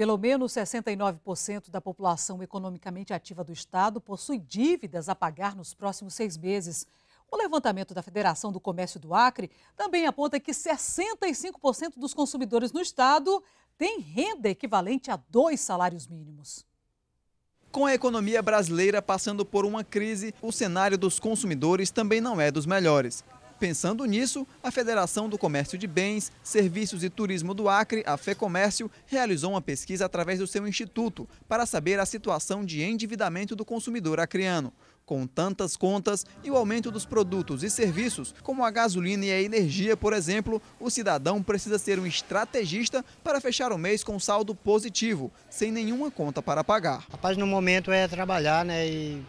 Pelo menos 69% da população economicamente ativa do Estado possui dívidas a pagar nos próximos seis meses. O levantamento da Federação do Comércio do Acre também aponta que 65% dos consumidores no Estado têm renda equivalente a dois salários mínimos. Com a economia brasileira passando por uma crise, o cenário dos consumidores também não é dos melhores. Pensando nisso, a Federação do Comércio de Bens, Serviços e Turismo do Acre, a FEComércio, realizou uma pesquisa através do seu instituto para saber a situação de endividamento do consumidor acreano. Com tantas contas e o aumento dos produtos e serviços, como a gasolina e a energia, por exemplo, o cidadão precisa ser um estrategista para fechar o mês com saldo positivo, sem nenhuma conta para pagar. Rapaz, no momento é trabalhar né, e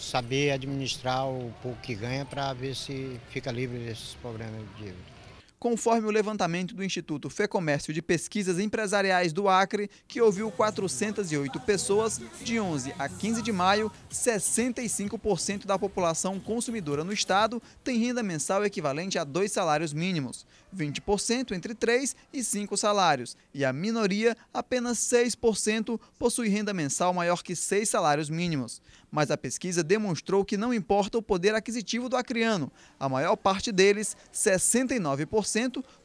saber administrar o pouco que ganha para ver se fica livre desses problemas de dívida conforme o levantamento do Instituto Fecomércio de Pesquisas Empresariais do Acre, que ouviu 408 pessoas, de 11 a 15 de maio, 65% da população consumidora no estado tem renda mensal equivalente a dois salários mínimos, 20% entre três e cinco salários, e a minoria, apenas 6%, possui renda mensal maior que seis salários mínimos. Mas a pesquisa demonstrou que não importa o poder aquisitivo do acreano, a maior parte deles, 69%,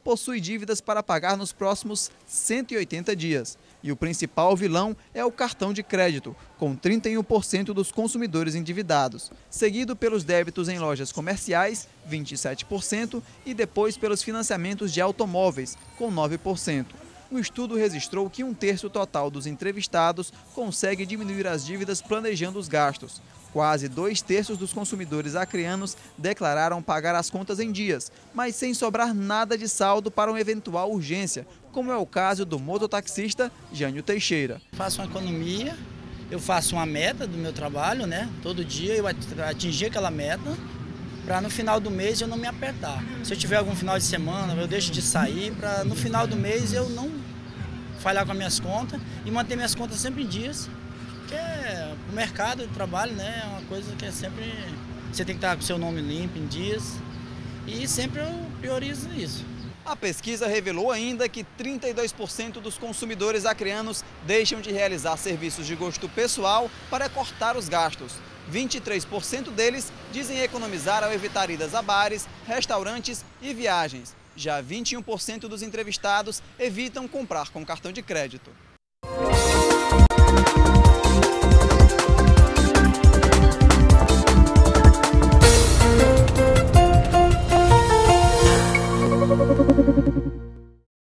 possui dívidas para pagar nos próximos 180 dias. E o principal vilão é o cartão de crédito, com 31% dos consumidores endividados, seguido pelos débitos em lojas comerciais, 27%, e depois pelos financiamentos de automóveis, com 9% o estudo registrou que um terço total dos entrevistados consegue diminuir as dívidas planejando os gastos. Quase dois terços dos consumidores acreanos declararam pagar as contas em dias, mas sem sobrar nada de saldo para uma eventual urgência, como é o caso do mototaxista Jânio Teixeira. Faço uma economia, eu faço uma meta do meu trabalho, né? Todo dia eu atingir aquela meta para no final do mês eu não me apertar. Se eu tiver algum final de semana, eu deixo de sair para no final do mês eu não falhar com as minhas contas e manter minhas contas sempre em dias. Porque é, o mercado de trabalho né, é uma coisa que é sempre. Você tem que estar com seu nome limpo em dias. E sempre eu priorizo isso. A pesquisa revelou ainda que 32% dos consumidores acreanos deixam de realizar serviços de gosto pessoal para cortar os gastos. 23% deles dizem economizar ao evitar idas a bares, restaurantes e viagens. Já 21% dos entrevistados evitam comprar com cartão de crédito.